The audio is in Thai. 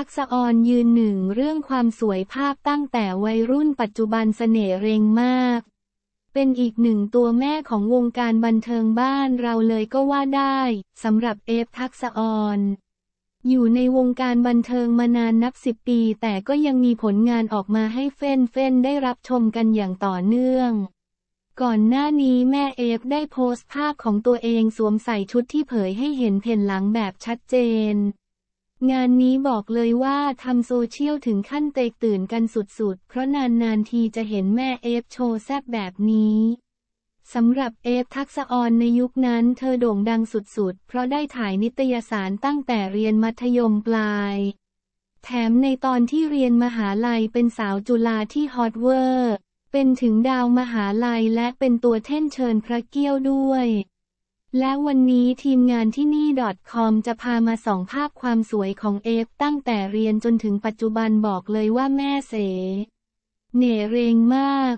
ทักษออนยืนหนึ่งเรื่องความสวยภาพตั้งแต่วัยรุ่นปัจจุบันเสน่ห์เรงมาก เป็นอีกหนึ่งตัวแม่ของวงการบันเทิงบ้านเราเลยก็ว่าได้สำหรับเอฟทักษออนอยู่ในวงการบันเทิงมานานนับสิบปีแต่ก็ยังมีผลงานออกมาให้เฟ้นๆ ได้รับชมกันอย่างต่อเนื่อง ก่อนหน้านี้แม่เอฟได้โพสต์ภาพของตัวเองสวมใส่ชุดที่เผยให้เห็นเพ่นหลังแบบชัดเจนงานนี้บอกเลยว่าทำโซเชียลถึงขั้นเตกตื่นกันสุดๆ เพราะนานๆทีจะเห็นแม่เอฟโชว์แซบแบบนี้สำหรับเอฟทักษออนในยุคนั้นเธอโด่งดังสุดๆ เพราะได้ถ่ายนิตยสารตั้งแต่เรียนมัธยมปลาย แถมในตอนที่เรียนมหาลัยเป็นสาวจุฬาที่ฮอตเวอร์ เป็นถึงดาวมหาลัยและเป็นตัวเท่นเชิญพระเกี้ยวด้วยและวันนี้ทีมงานที่นี่ .com จะพามาส่องภาพความสวยของเอฟตั้งแต่เรียนจนถึงปัจจุบันบอกเลยว่าแม่เสเหนเรงมาก